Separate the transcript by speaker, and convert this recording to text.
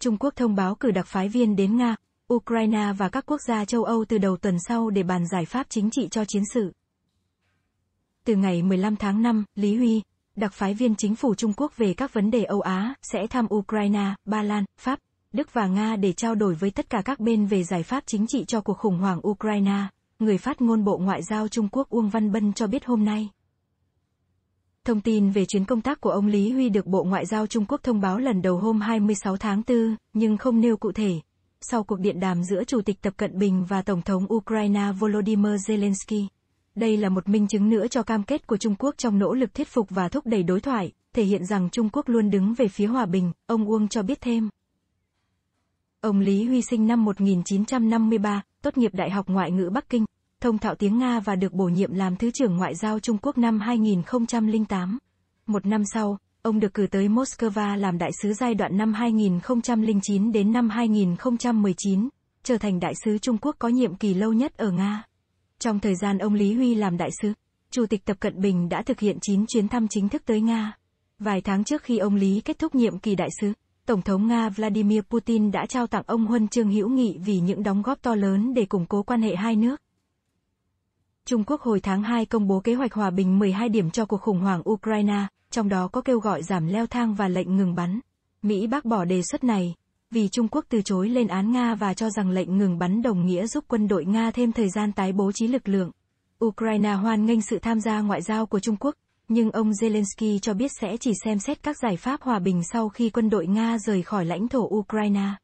Speaker 1: Trung Quốc thông báo cử đặc phái viên đến Nga, Ukraine và các quốc gia châu Âu từ đầu tuần sau để bàn giải pháp chính trị cho chiến sự. Từ ngày 15 tháng 5, Lý Huy, đặc phái viên chính phủ Trung Quốc về các vấn đề Âu Á, sẽ thăm Ukraine, Ba Lan, Pháp, Đức và Nga để trao đổi với tất cả các bên về giải pháp chính trị cho cuộc khủng hoảng Ukraine, người phát ngôn Bộ Ngoại giao Trung Quốc Uông Văn Bân cho biết hôm nay. Thông tin về chuyến công tác của ông Lý Huy được Bộ Ngoại giao Trung Quốc thông báo lần đầu hôm 26 tháng 4, nhưng không nêu cụ thể. Sau cuộc điện đàm giữa Chủ tịch Tập Cận Bình và Tổng thống Ukraine Volodymyr Zelensky. Đây là một minh chứng nữa cho cam kết của Trung Quốc trong nỗ lực thuyết phục và thúc đẩy đối thoại, thể hiện rằng Trung Quốc luôn đứng về phía hòa bình, ông Uông cho biết thêm. Ông Lý Huy sinh năm 1953, tốt nghiệp Đại học Ngoại ngữ Bắc Kinh, thông thạo tiếng Nga và được bổ nhiệm làm Thứ trưởng Ngoại giao Trung Quốc năm 2008. Một năm sau, ông được cử tới Moscow làm đại sứ giai đoạn năm 2009 đến năm 2019, trở thành đại sứ Trung Quốc có nhiệm kỳ lâu nhất ở Nga. Trong thời gian ông Lý Huy làm đại sứ, Chủ tịch Tập Cận Bình đã thực hiện 9 chuyến thăm chính thức tới Nga. Vài tháng trước khi ông Lý kết thúc nhiệm kỳ đại sứ, Tổng thống Nga Vladimir Putin đã trao tặng ông huân chương hữu nghị vì những đóng góp to lớn để củng cố quan hệ hai nước. Trung Quốc hồi tháng 2 công bố kế hoạch hòa bình 12 điểm cho cuộc khủng hoảng Ukraine, trong đó có kêu gọi giảm leo thang và lệnh ngừng bắn. Mỹ bác bỏ đề xuất này, vì Trung Quốc từ chối lên án Nga và cho rằng lệnh ngừng bắn đồng nghĩa giúp quân đội Nga thêm thời gian tái bố trí lực lượng. Ukraine hoan nghênh sự tham gia ngoại giao của Trung Quốc, nhưng ông Zelensky cho biết sẽ chỉ xem xét các giải pháp hòa bình sau khi quân đội Nga rời khỏi lãnh thổ Ukraine.